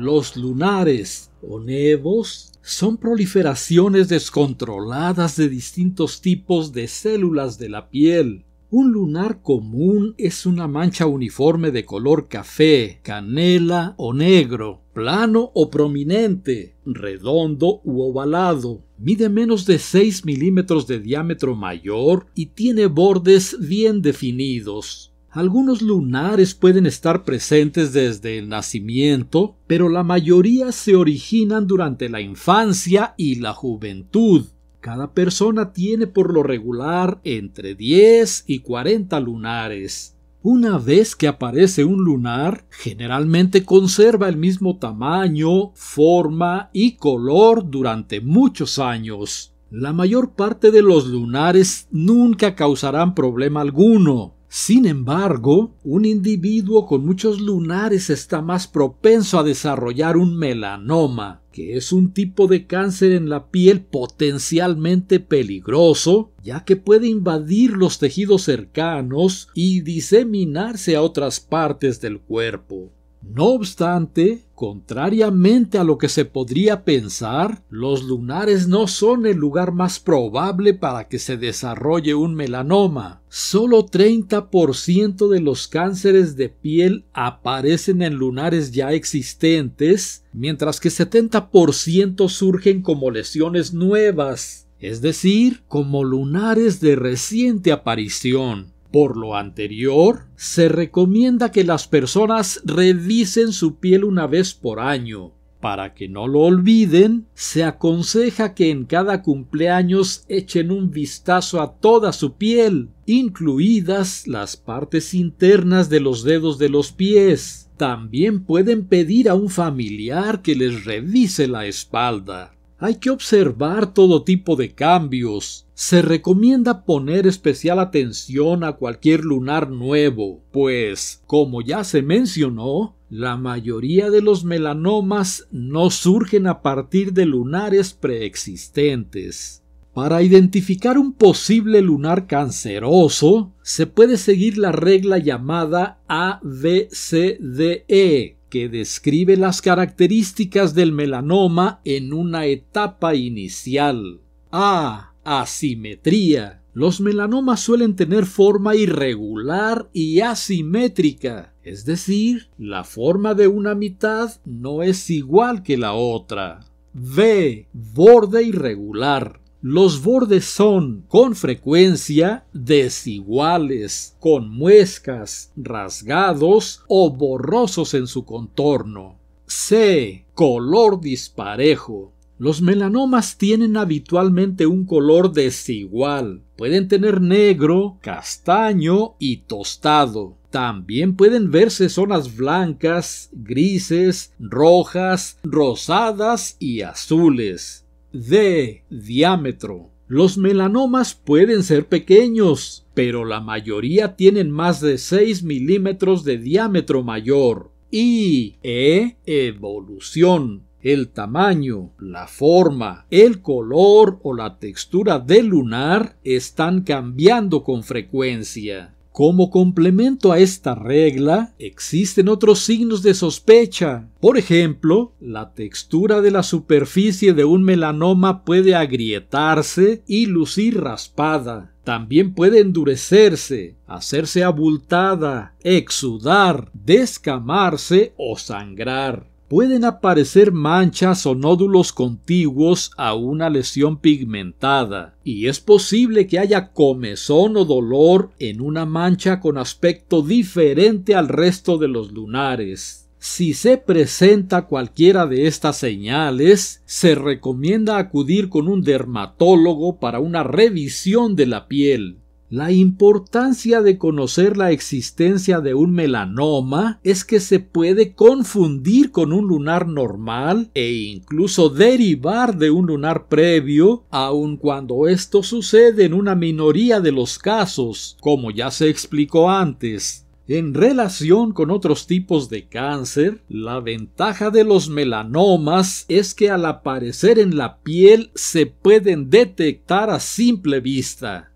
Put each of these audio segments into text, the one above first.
Los lunares o nevos son proliferaciones descontroladas de distintos tipos de células de la piel. Un lunar común es una mancha uniforme de color café, canela o negro, plano o prominente, redondo u ovalado. Mide menos de 6 milímetros de diámetro mayor y tiene bordes bien definidos. Algunos lunares pueden estar presentes desde el nacimiento, pero la mayoría se originan durante la infancia y la juventud. Cada persona tiene por lo regular entre 10 y 40 lunares. Una vez que aparece un lunar, generalmente conserva el mismo tamaño, forma y color durante muchos años. La mayor parte de los lunares nunca causarán problema alguno, sin embargo, un individuo con muchos lunares está más propenso a desarrollar un melanoma, que es un tipo de cáncer en la piel potencialmente peligroso, ya que puede invadir los tejidos cercanos y diseminarse a otras partes del cuerpo. No obstante, contrariamente a lo que se podría pensar, los lunares no son el lugar más probable para que se desarrolle un melanoma. Solo 30% de los cánceres de piel aparecen en lunares ya existentes, mientras que 70% surgen como lesiones nuevas, es decir, como lunares de reciente aparición. Por lo anterior, se recomienda que las personas revisen su piel una vez por año. Para que no lo olviden, se aconseja que en cada cumpleaños echen un vistazo a toda su piel, incluidas las partes internas de los dedos de los pies. También pueden pedir a un familiar que les revise la espalda hay que observar todo tipo de cambios. Se recomienda poner especial atención a cualquier lunar nuevo, pues, como ya se mencionó, la mayoría de los melanomas no surgen a partir de lunares preexistentes. Para identificar un posible lunar canceroso, se puede seguir la regla llamada ABCDE, que describe las características del melanoma en una etapa inicial. A. Asimetría. Los melanomas suelen tener forma irregular y asimétrica, es decir, la forma de una mitad no es igual que la otra. B. Borde irregular. Los bordes son con frecuencia desiguales, con muescas, rasgados o borrosos en su contorno. C. Color disparejo. Los melanomas tienen habitualmente un color desigual. Pueden tener negro, castaño y tostado. También pueden verse zonas blancas, grises, rojas, rosadas y azules. D. Diámetro. Los melanomas pueden ser pequeños, pero la mayoría tienen más de 6 milímetros de diámetro mayor. Y E. Evolución. El tamaño, la forma, el color o la textura del lunar están cambiando con frecuencia. Como complemento a esta regla, existen otros signos de sospecha. Por ejemplo, la textura de la superficie de un melanoma puede agrietarse y lucir raspada. También puede endurecerse, hacerse abultada, exudar, descamarse o sangrar pueden aparecer manchas o nódulos contiguos a una lesión pigmentada, y es posible que haya comezón o dolor en una mancha con aspecto diferente al resto de los lunares. Si se presenta cualquiera de estas señales, se recomienda acudir con un dermatólogo para una revisión de la piel. La importancia de conocer la existencia de un melanoma es que se puede confundir con un lunar normal e incluso derivar de un lunar previo, aun cuando esto sucede en una minoría de los casos, como ya se explicó antes. En relación con otros tipos de cáncer, la ventaja de los melanomas es que al aparecer en la piel se pueden detectar a simple vista.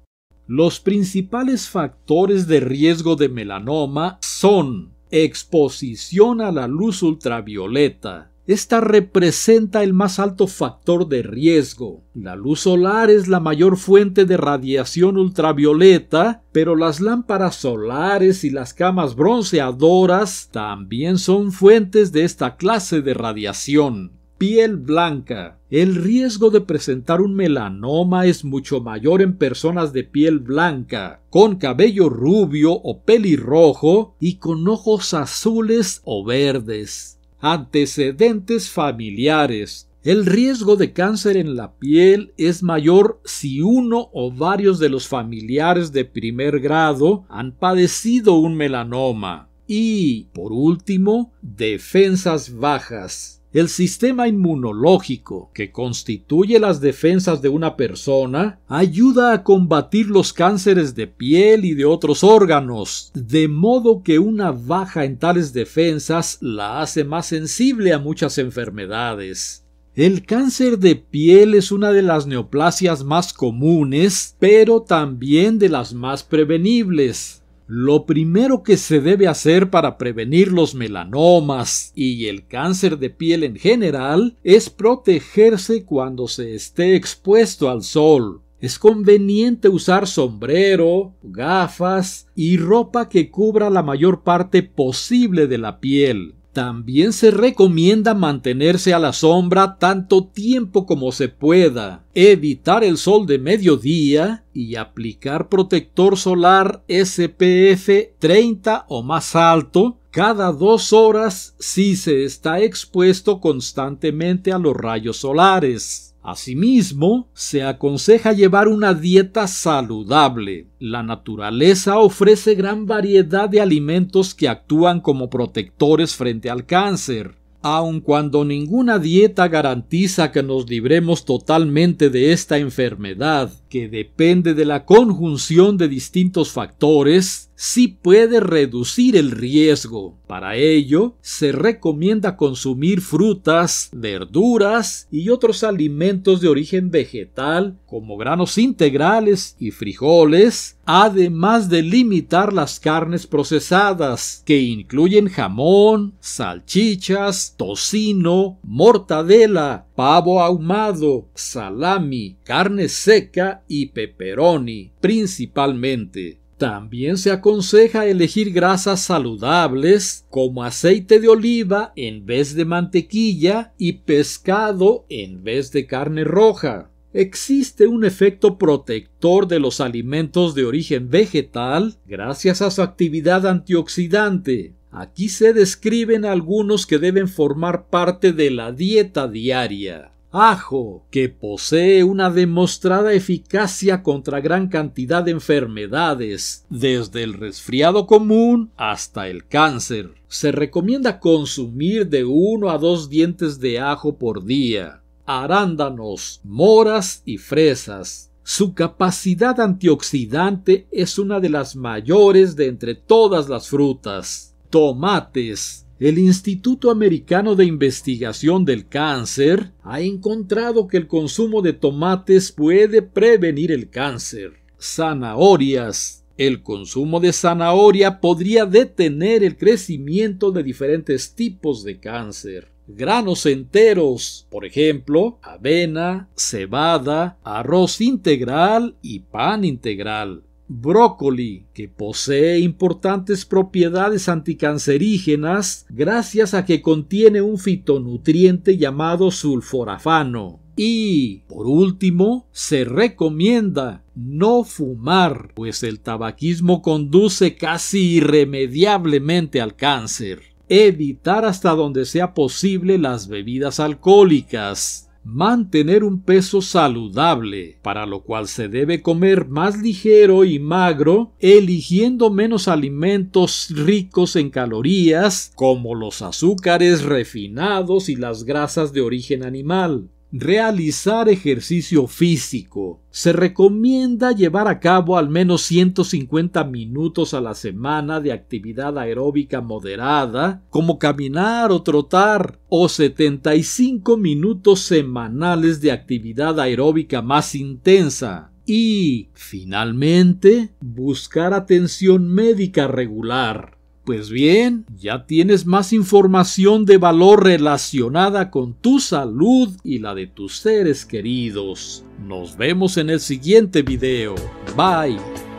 Los principales factores de riesgo de melanoma son exposición a la luz ultravioleta. Esta representa el más alto factor de riesgo. La luz solar es la mayor fuente de radiación ultravioleta, pero las lámparas solares y las camas bronceadoras también son fuentes de esta clase de radiación piel blanca. El riesgo de presentar un melanoma es mucho mayor en personas de piel blanca, con cabello rubio o pelirrojo y con ojos azules o verdes. Antecedentes familiares. El riesgo de cáncer en la piel es mayor si uno o varios de los familiares de primer grado han padecido un melanoma. Y, por último, defensas bajas. El sistema inmunológico, que constituye las defensas de una persona, ayuda a combatir los cánceres de piel y de otros órganos, de modo que una baja en tales defensas la hace más sensible a muchas enfermedades. El cáncer de piel es una de las neoplasias más comunes, pero también de las más prevenibles. Lo primero que se debe hacer para prevenir los melanomas y el cáncer de piel en general es protegerse cuando se esté expuesto al sol. Es conveniente usar sombrero, gafas y ropa que cubra la mayor parte posible de la piel. También se recomienda mantenerse a la sombra tanto tiempo como se pueda, evitar el sol de mediodía y aplicar protector solar SPF 30 o más alto cada dos horas si se está expuesto constantemente a los rayos solares. Asimismo, se aconseja llevar una dieta saludable. La naturaleza ofrece gran variedad de alimentos que actúan como protectores frente al cáncer. Aun cuando ninguna dieta garantiza que nos libremos totalmente de esta enfermedad, que depende de la conjunción de distintos factores, sí puede reducir el riesgo. Para ello, se recomienda consumir frutas, verduras y otros alimentos de origen vegetal como granos integrales y frijoles, además de limitar las carnes procesadas, que incluyen jamón, salchichas, tocino, mortadela, pavo ahumado, salami, carne seca y pepperoni, principalmente. También se aconseja elegir grasas saludables como aceite de oliva en vez de mantequilla y pescado en vez de carne roja. Existe un efecto protector de los alimentos de origen vegetal gracias a su actividad antioxidante. Aquí se describen algunos que deben formar parte de la dieta diaria ajo, que posee una demostrada eficacia contra gran cantidad de enfermedades, desde el resfriado común hasta el cáncer. Se recomienda consumir de uno a dos dientes de ajo por día, arándanos, moras y fresas. Su capacidad antioxidante es una de las mayores de entre todas las frutas. Tomates, el Instituto Americano de Investigación del Cáncer ha encontrado que el consumo de tomates puede prevenir el cáncer. Zanahorias. El consumo de zanahoria podría detener el crecimiento de diferentes tipos de cáncer. Granos enteros, por ejemplo, avena, cebada, arroz integral y pan integral brócoli, que posee importantes propiedades anticancerígenas gracias a que contiene un fitonutriente llamado sulforafano. Y, por último, se recomienda no fumar, pues el tabaquismo conduce casi irremediablemente al cáncer. Evitar hasta donde sea posible las bebidas alcohólicas mantener un peso saludable, para lo cual se debe comer más ligero y magro, eligiendo menos alimentos ricos en calorías, como los azúcares refinados y las grasas de origen animal. Realizar ejercicio físico. Se recomienda llevar a cabo al menos 150 minutos a la semana de actividad aeróbica moderada, como caminar o trotar, o 75 minutos semanales de actividad aeróbica más intensa. Y, finalmente, buscar atención médica regular. Pues bien, ya tienes más información de valor relacionada con tu salud y la de tus seres queridos. Nos vemos en el siguiente video. Bye.